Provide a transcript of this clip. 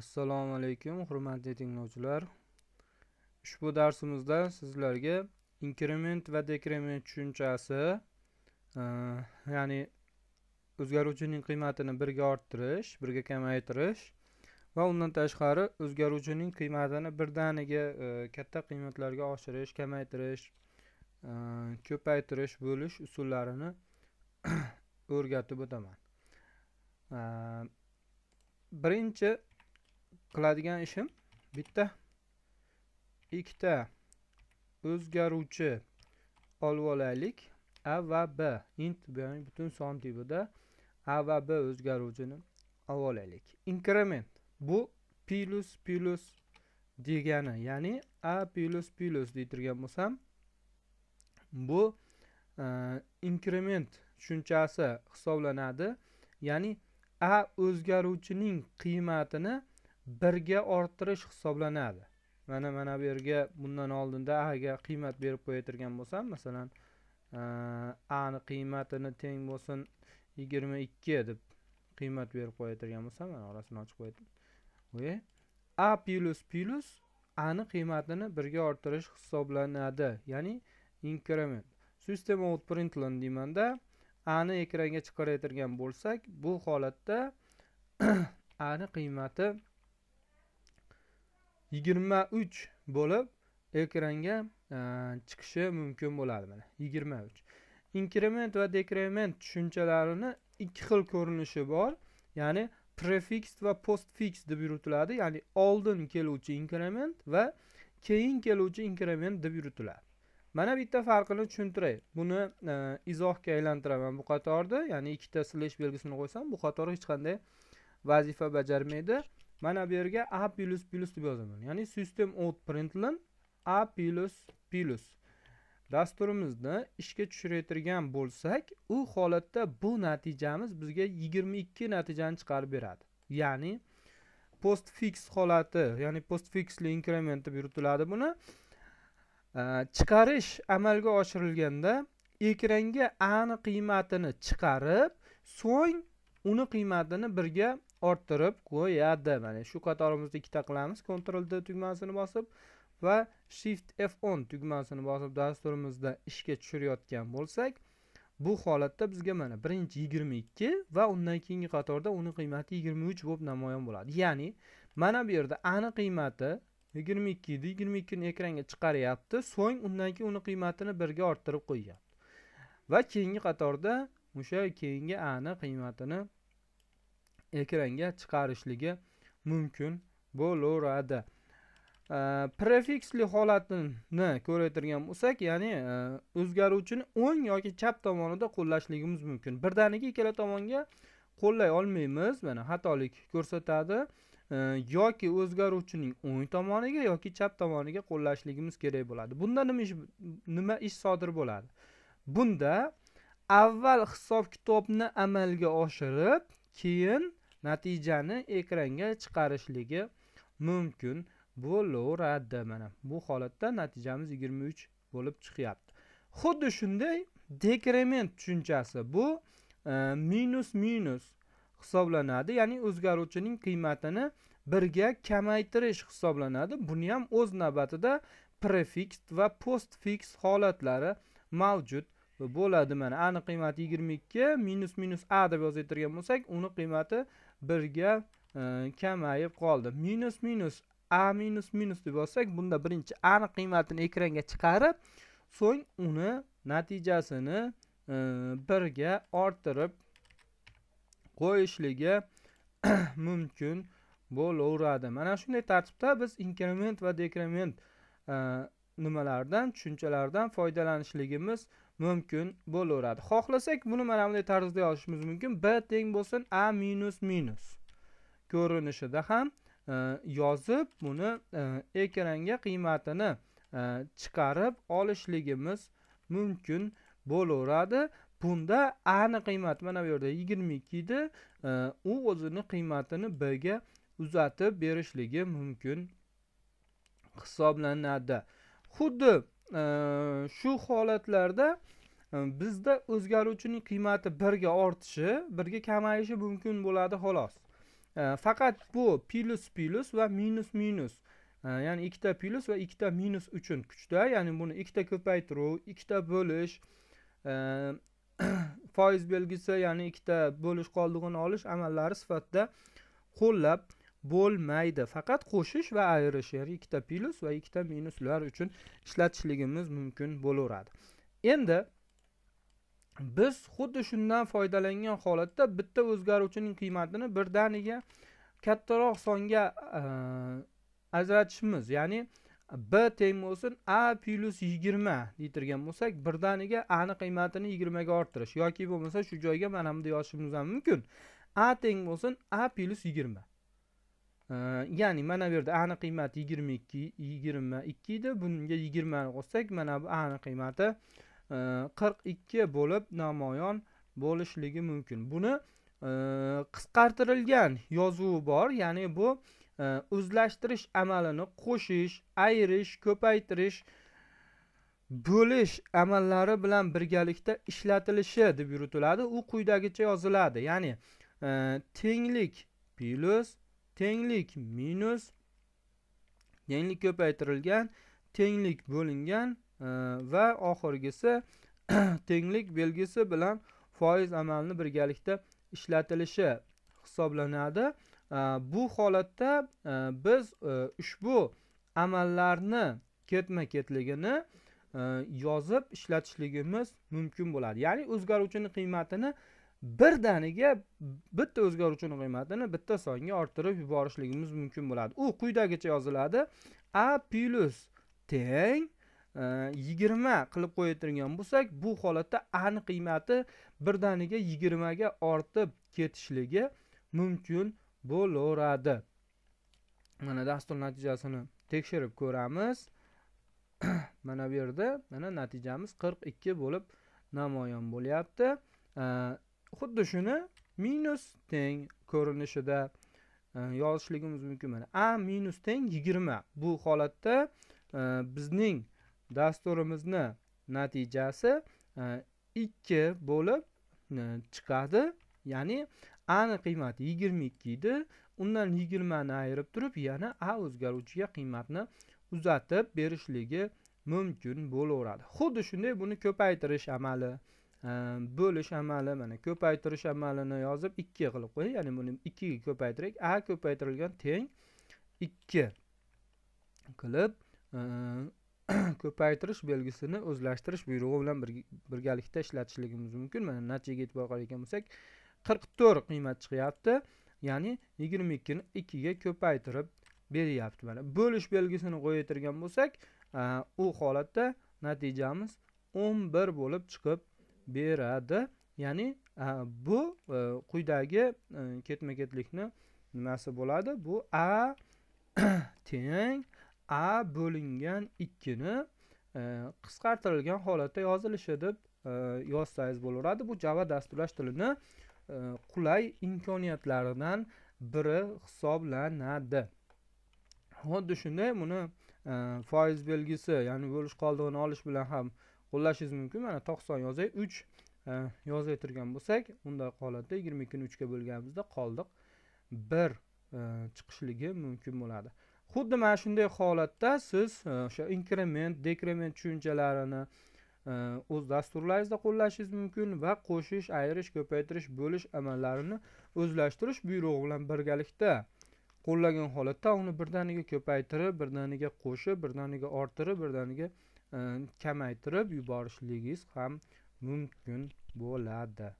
assalomu alaykum hurmatli tinglovchilar ushbu darsimizda sizlarga inkrement va dekrement tushunchasi e, ya'ni o'zgaruvchining qiymatini birga orttirish birga kamaytirish va undan tashqari o'zgaruvchining qiymatini birdaniga e, katta qiymatlarga oshirish kamaytirish e, ko'paytirish bo'lish usullarini o'rgatib o'taman birinchi qiladigan ishim bitta ikkita o'zgaruvchi olib olaylik a va b int ya'ni butun son tipida a va b o'zgaruvchini olib olaylik inkrement bu plus plus degani ya'ni a plus plus deytirgan bo'lsam bu e, inkrement tushunchasi hisoblanadi ya'ni a o'zgaruvchining qiymatini birga orttirish hisoblanadi mana mana bu yerga bundan oldinda aga qiymat berib qo'yavergan bo'lsam masalan e, ani qiymatini teng bo'lsin yigirma ikki deb qiymat berib qo'yavergan bo'lsam mana orasini ochib qo'ydim a plyus plyus ani qiymatini birga orttirish hisoblanadi ya'ni inkrement system outprint deymanda ani ekranga chiqarayotgan bo'lsak bu holatda ani qiymati yigirma uch bo'lib ekranga e, chiqishi mumkin bo'ladi mana yigirma uch inkrement va dekrement tushunchalarini ikki xil ko'rinishi bor ya'ni prefiks va postfiks deb yuritiladi ya'ni oldin keluvchi inkrement va keyin keluvchi inkrement deb yuritiladi mana bitta farqini tushuntiray buni e, izohga aylantiraman bu qatorda ya'ni ikkita slesh belgisini qo'ysam bu qator hech qanday vazifa bajarmaydi mana bu yerga a plyus plyus deb yozaman ya'ni system out println a plyus plyus dasturimizni ishga tushirayotgan bo'lsak u holatda bu natijamiz bizga 22 natijani chiqarib beradi ya'ni postfix holati ya'ni postfixli inkrement deb yuritiladi buni chiqarish amalga oshirilganda ekranga ani qiymatini chiqarib so'ng uni qiymatini birga orttirib qo'yadi mana shu qatorimizda ikkita qilamiz ctrl d tugmasini bosib va shift f10 tugmasini bosib dasturimizda ishga tushirayotgan bo'lsak bu holatda bizga mana birinchi 22 va undan keyingi qatorda uni qiymati 23 bo'lib namoyon bo'ladi ya'ni mana bu yerda ani qiymati 22 edi 22 ni ekranga chiqaryapti so'ng undan keyin uni qiymatini birga orttirib qo'yyapti va keyingi qatorda o'sha keyingi ani qiymatini ekranga chiqarishligi mumkin bo'laveradi prefiksli holatini ko'raytirgan bo'lsak ya'ni o'zgaruvchini o'ng yoki chap tomonida qo'llashligimiz mumkin birdaniga ikkala tomonga qo'llay olmaymiz mana xatolik ko'rsatadi yoki o'zgaruvchining o'ng tomoniga yoki chap tomoniga qo'llashligimiz kerak bo'ladi bunda nima ish nima ish sodir bo'ladi bunda avval hisob kitobni amalga oshirib keyin natijani ekranga chiqarishligi mumkin bo'laveradi mana bu holatda natijamiz 23 bo'lib chiqyapti xuddi shunday dekrement tushunchasi bu e, minus minus hisoblanadi ya'ni o'zgaruvchining qiymatini birga kamaytirish hisoblanadi buni ham o'z navbatida prefiks va postfiks holatlari mavjud bo'ladi mana ani qiymati 22 minus minus a deb yozaytirgan bo'lsak uni qiymati birga e, kamayib qoldi minus minus a minus minus deb yozsak bunda birinchi ani qiymatini ekranga chiqarib so'ng uni natijasini e, birga orttirib qo'yishligi mumkin bo'laveradi mana shunday tartibda biz inkrement va dekrement e, nimalardan tushunchalardan foydalanishligimiz mumkin bo'laveradi xohlasak buni mana bunday tarzda yozishimiz mumkin b teng bo'lsin a minus minus ko'rinishida ham e, yozib buni e, ekranga qiymatini e, chiqarib olishligimiz mumkin bo'laveradi bunda ani qiymati mana bu yerda yigirma ikki edi e, u o'zini qiymatini b ga uzatib berishligi mumkin hisoblanadi xuddi e, shu e, holatlarda e, bizda o'zgaruvchining qiymati birga ortishi birga kamayishi mumkin bo'ladi xolos e, faqat bu plyus plyus va minus minus e, ya'ni ikkita plyus va ikkita minus uchun kuchda ya'ni buni ikkita ko'paytiruv ikkita bo'lish e, foiz belgisi ya'ni ikkita bo'lish qoldig'ini olish amallari sifatida qo'llab bo'lmaydi faqat qo'shish va ayirish ya'ni ikkita plyus va ikkita minuslar uchun ishlatishligimiz mumkin bo'laveradi endi biz xuddi shundan foydalangan holatda bitta o'zgaruvchining qiymatini birdaniga kattaroq songa e, ajratishimiz ya'ni b teng bo'lsin a plyus yigirma deytirgan bo'lsak birdaniga ani qiymatini yigirmaga orttirish yoki bo'lmasa shu joyga mana bunday yozishimiz ham mumkin a teng bo'lsin a plyus yigirma ya'ni mana bu yerda ani qiymati 22 22 edi bunga 20 ni qo'shsak mana bu ani qiymati 42 bo'lib namoyon bo'lishligi mumkin buni qisqartirilgan yozuvi bor ya'ni bu o'zlashtirish amalini qo'shish ayirish ko'paytirish bo'lish amallari bilan birgalikda ishlatilishi deb yuritiladi u quyidagicha yoziladi ya'ni tenglik plyus tenglik minus tenglik ko'paytirilgan tenglik bo'lingan e, va oxirgisi tenglik belgisi bilan foiz amalni birgalikda ishlatilishi hisoblanadi e, bu holatda e, biz e, ushbu amallarni ketma ketligini e, yozib ishlatishligimiz mumkin bo'ladi ya'ni o'zgaruvchini qiymatini birdaniga bitta o'zgaruvchini qiymatini bitta songa orttirib yuborishligimiz mumkin bo'ladi u quyidagicha yoziladi a plyus teng e, yigirma qilib qo'yadigan bo'lsak bu holatda ani qiymati birdaniga yigirmaga ortib ketishligi mumkin bo'laveradi mana dastur natijasini tekshirib ko'ramiz mana bu yerda mana natijamiz 42 bo'lib namoyon bo'lyapti e, xuddi shuni minus teng ko'rinishida e, yozishligimiz mumkin mana a minus teng yigirma bu holatda e, bizning dasturimizni natijasi e, ikki bo'lib chiqadi ya'ni ani qiymati yigirma ikki edi undan yigirmani ayirib turib yana a o'zgaruvchiga qiymatni uzatib berishligi mumkin bo'laveradi xuddi shunday buni ko'paytirish amali bo'lish amali mana ko'paytirish amalini yozib ikki qilib qo'y ya'ni buni ikkiga ko'paytirik a ko'paytirilgan teng ikki qilib e, ko'paytirish belgisini o'zlashtirish buyrug'i bilan birgalikda ishlatishligimiz mumkin mana natijaga e'tibor qiladigan bo'lsak qirq to'rt qiymat chiqyapti ya'ni yigirma ikkini ikkiga ko'paytirib beryapti mana bo'lish belgisini qo'yaytirgan bo'lsak e, u holatda natijamiz o'n bir bo'lib chiqib beradi ya'ni bu e, quyidagi e, ketma ketlikni nimasi bo'ladi bu a teng a bo'lingan ikkini e, qisqartirilgan holatda yozilishi deb yozsangiz bo'laveradi bu java dasturlash tilini qulay imkoniyatlaridan biri hisoblanadi xuddi shunday buni foiz belgisi ya'ni bo'lish qoldig'ini olish bilan ham qo'llashingiz mumkin mana to'qson yozay uch e, yozay turgan bo'lsak unday holatda yigirma ikkini uchga bo'lganimizda qoldiq bir e, chiqishligi mumkin bo'ladi xuddi mana shunday holatda siz e, o'sha inkrement dekrement tushunchalarini o'z dasturlaringizda qo'llashingiz mumkin va qo'shish ayirish ko'paytirish bo'lish amallarini o'zlashtirish buyrug'i bilan birgalikda qo'llagan holatda uni birdaniga ko'paytirib birdaniga qo'shib birdaniga orttirib birdaniga E, kamaytirib yuborishingiz ham mumkin bo'ladi